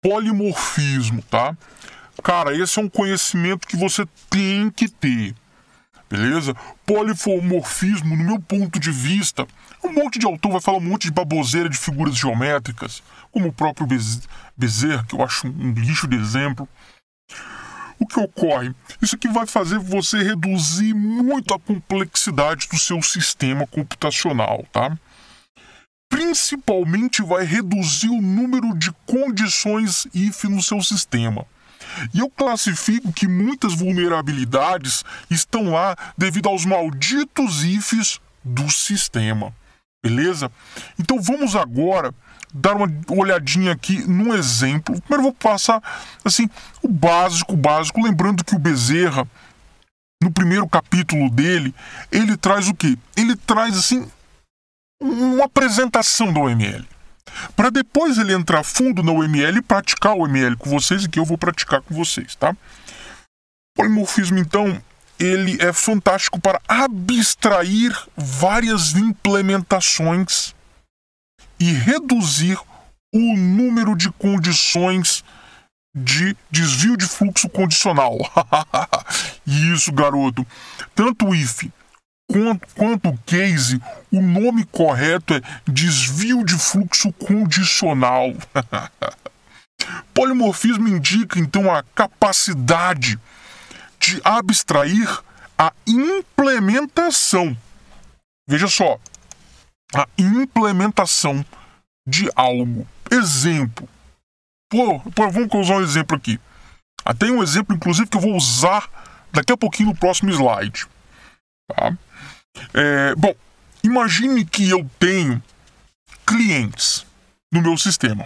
polimorfismo, tá? Cara, esse é um conhecimento que você tem que ter. Beleza? Polimorfismo, no meu ponto de vista, um monte de autor vai falar um monte de baboseira de figuras geométricas, como o próprio Bezerra, que eu acho um lixo de exemplo. O que ocorre? Isso aqui vai fazer você reduzir muito a complexidade do seu sistema computacional, tá? principalmente vai reduzir o número de condições IF no seu sistema. E eu classifico que muitas vulnerabilidades estão lá devido aos malditos IFs do sistema. Beleza? Então vamos agora dar uma olhadinha aqui num exemplo. Primeiro vou passar assim o básico, o básico, lembrando que o Bezerra no primeiro capítulo dele, ele traz o que? Ele traz assim uma apresentação da OML. Para depois ele entrar fundo na OML e praticar o OML com vocês e que eu vou praticar com vocês, tá? O polimorfismo, então, ele é fantástico para abstrair várias implementações e reduzir o número de condições de desvio de fluxo condicional. Isso, garoto. Tanto o IF Quanto ao case, o nome correto é desvio de fluxo condicional. Polimorfismo indica então a capacidade de abstrair a implementação. Veja só, a implementação de algo. Exemplo. Pô, pô vamos usar um exemplo aqui. Ah, tem um exemplo, inclusive, que eu vou usar daqui a pouquinho no próximo slide. Tá? É, bom, imagine que eu tenho clientes no meu sistema.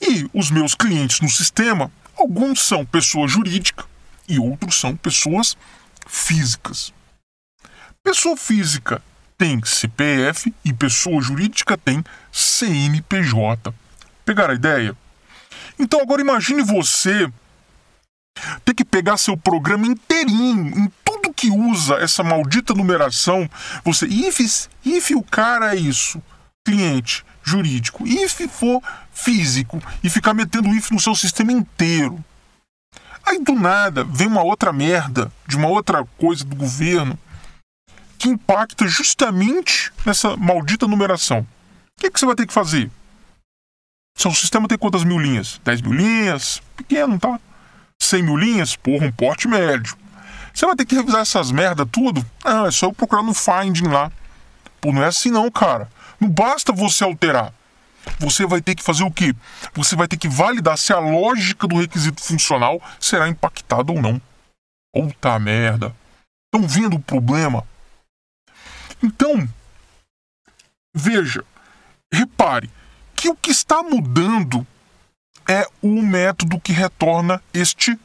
E os meus clientes no sistema, alguns são pessoas jurídicas e outros são pessoas físicas. Pessoa física tem CPF e pessoa jurídica tem CNPJ. Pegaram a ideia? Então agora imagine você ter que pegar seu programa inteirinho, em que usa essa maldita numeração? Você, if, if o cara é isso, cliente jurídico, if for físico, e ficar metendo if no seu sistema inteiro. Aí do nada vem uma outra merda de uma outra coisa do governo que impacta justamente nessa maldita numeração. O que, é que você vai ter que fazer? Seu sistema tem quantas mil linhas? 10 mil linhas? Pequeno, tá? 100 mil linhas? Porra, um porte médio. Você vai ter que revisar essas merda tudo? ah é só eu procurar no Finding lá. Pô, não é assim não, cara. Não basta você alterar. Você vai ter que fazer o quê? Você vai ter que validar se a lógica do requisito funcional será impactada ou não. Puta merda. Estão vendo o problema? Então, veja, repare que o que está mudando é o método que retorna este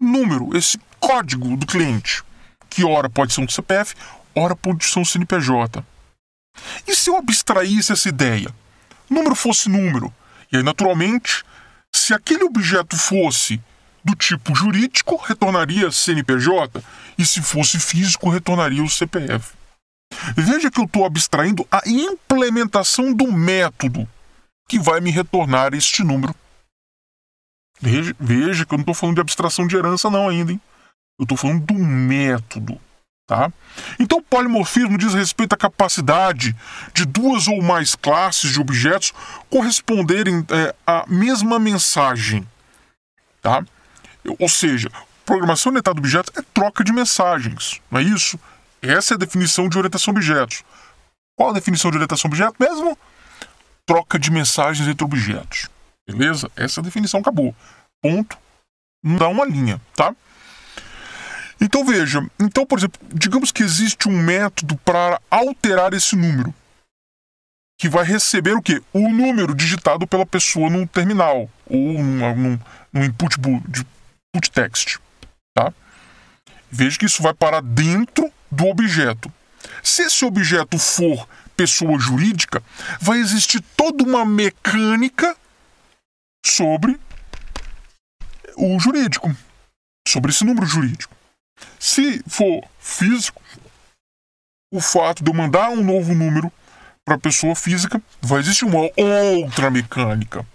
número, esse código do cliente, que ora pode ser um CPF, ora pode ser um CNPJ. E se eu abstraísse essa ideia? Número fosse número. E aí, naturalmente, se aquele objeto fosse do tipo jurídico, retornaria CNPJ, e se fosse físico, retornaria o CPF. Veja que eu estou abstraindo a implementação do método que vai me retornar este número. Veja, veja que eu não estou falando de abstração de herança, não, ainda. Hein? Eu estou falando do método. Tá? Então, polimorfismo diz respeito à capacidade de duas ou mais classes de objetos corresponderem é, à mesma mensagem. Tá? Ou seja, programação orientada a objetos é troca de mensagens, não é isso? Essa é a definição de orientação a objetos. Qual a definição de orientação a objetos mesmo? Troca de mensagens entre objetos. Beleza? Essa definição acabou. Ponto. Não dá uma linha, tá? Então veja, então por exemplo, digamos que existe um método para alterar esse número que vai receber o quê? O número digitado pela pessoa num terminal ou num, num, input, de input text, tá? Veja que isso vai parar dentro do objeto. Se esse objeto for pessoa jurídica, vai existir toda uma mecânica sobre o jurídico, sobre esse número jurídico. Se for físico, o fato de eu mandar um novo número para a pessoa física vai existir uma outra mecânica.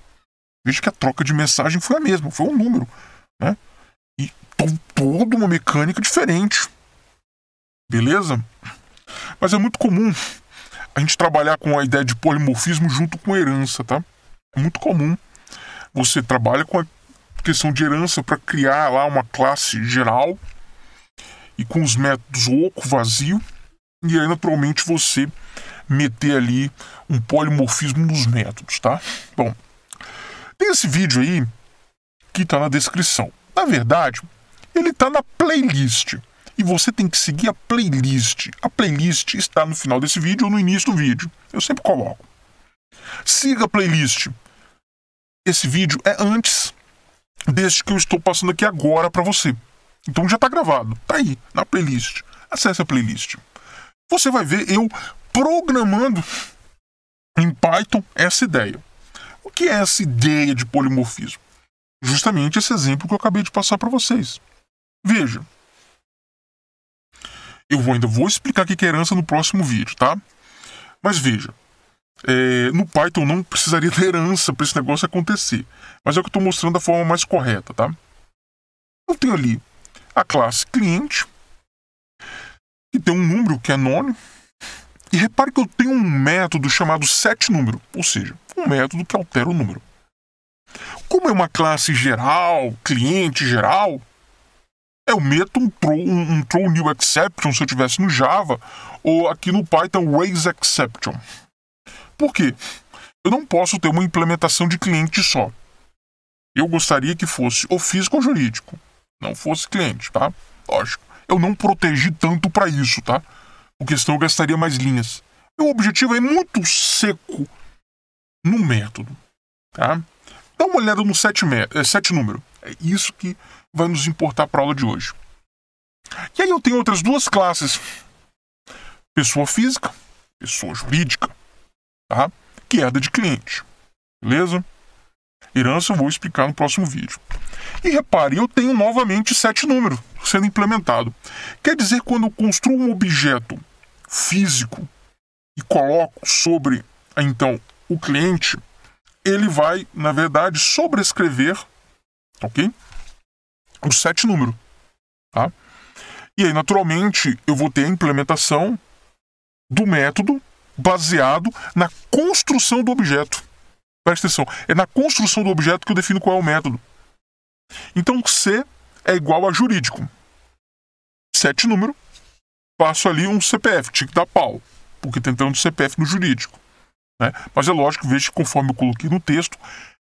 Veja que a troca de mensagem foi a mesma, foi um número, né? E toda uma mecânica diferente. Beleza? Mas é muito comum a gente trabalhar com a ideia de polimorfismo junto com herança, tá? É muito comum. Você trabalha com a questão de herança para criar lá uma classe geral e com os métodos oco, vazio, e aí naturalmente você meter ali um polimorfismo nos métodos, tá? Bom, tem esse vídeo aí que tá na descrição. Na verdade, ele tá na playlist. E você tem que seguir a playlist. A playlist está no final desse vídeo ou no início do vídeo. Eu sempre coloco. Siga a playlist. Esse vídeo é antes deste que eu estou passando aqui agora para você. Então já está gravado, tá aí, na playlist. Acesse a playlist. Você vai ver eu programando em Python essa ideia. O que é essa ideia de polimorfismo? Justamente esse exemplo que eu acabei de passar para vocês. Veja. Eu vou, ainda vou explicar o que é herança no próximo vídeo, tá? Mas veja, é, no Python não precisaria de herança para esse negócio acontecer. Mas é o que eu estou mostrando da forma mais correta, tá? Eu tenho ali a classe cliente, que tem um número que é anônimo. E repare que eu tenho um método chamado set número, ou seja, um método que altera o número. Como é uma classe geral, cliente geral, eu meto um throw, um, um throw new exception se eu tivesse no Java ou aqui no Python raise exception. Por quê? Eu não posso ter uma implementação de cliente só. Eu gostaria que fosse o físico ou jurídico não fosse cliente, tá? Lógico. Eu não protegi tanto para isso, tá? Porque senão eu gastaria mais linhas. Meu objetivo é muito seco no método, tá? Dá uma olhada no sete, é, sete número. É isso que vai nos importar para a aula de hoje. E aí eu tenho outras duas classes. Pessoa física, pessoa jurídica, tá? Queda é de cliente. Beleza? Herança eu vou explicar no próximo vídeo. E repare, eu tenho novamente sete números sendo implementado. Quer dizer, quando eu construo um objeto físico e coloco sobre, então, o cliente, ele vai, na verdade, sobrescrever, ok? Os sete números, tá? E aí, naturalmente, eu vou ter a implementação do método baseado na construção do objeto. Presta atenção. É na construção do objeto que eu defino qual é o método. Então C é igual a jurídico. Sete número. Passo ali um CPF, tinha que dar pau, porque tentando CPF no jurídico. Né? Mas é lógico, veja que conforme eu coloquei no texto,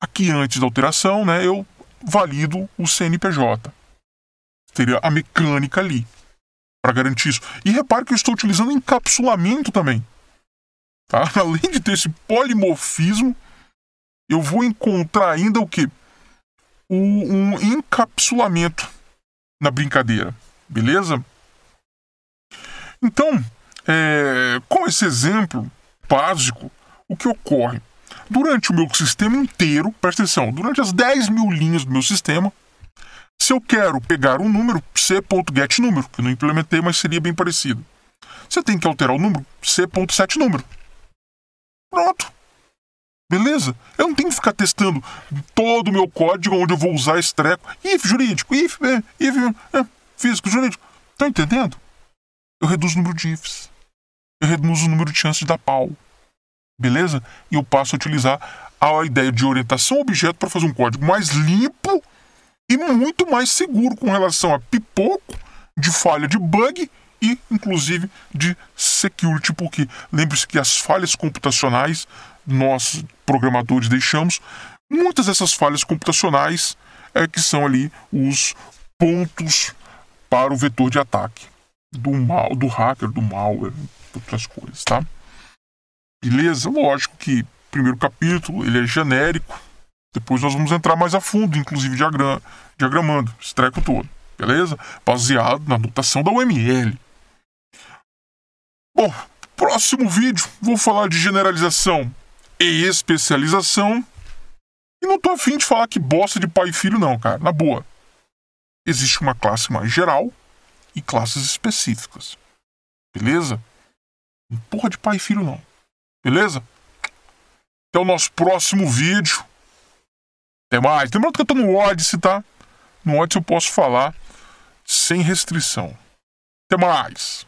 aqui antes da alteração, né, eu valido o CNPJ. Teria a mecânica ali para garantir isso. E repare que eu estou utilizando encapsulamento também. Tá? Além de ter esse polimorfismo, eu vou encontrar ainda o que? Um encapsulamento na brincadeira, beleza? Então, é, com esse exemplo básico, o que ocorre? Durante o meu sistema inteiro, presta atenção, durante as 10 mil linhas do meu sistema, se eu quero pegar um número, c.getNúmero, que eu não implementei, mas seria bem parecido. Você tem que alterar o número, c.setNúmero. Pronto. Beleza? Eu não tenho que ficar testando todo o meu código onde eu vou usar esse treco. IF jurídico, IF, é, IF é, é, físico, jurídico. Estão tá entendendo? Eu reduzo o número de IFs. Eu reduzo o número de chances de dar pau. Beleza? E eu passo a utilizar a ideia de orientação objeto para fazer um código mais limpo e muito mais seguro com relação a pipoco, de falha de bug e, inclusive, de security, porque lembre-se que as falhas computacionais nós programadores deixamos, muitas dessas falhas computacionais é que são ali os pontos para o vetor de ataque do mal, do hacker, do malware, outras coisas, tá? Beleza, lógico que primeiro capítulo ele é genérico. Depois nós vamos entrar mais a fundo, inclusive diagram, diagramando, esse treco todo, beleza? Baseado na notação da UML, Bom, próximo vídeo vou falar de generalização e especialização. E não tô afim de falar que bosta de pai e filho, não, cara. Na boa. Existe uma classe mais geral e classes específicas. Beleza? porra de pai e filho, não. Beleza? Até o nosso próximo vídeo. Até mais. Lembrando que eu tô no Odyssey, tá? No Odyssey eu posso falar sem restrição. Até mais.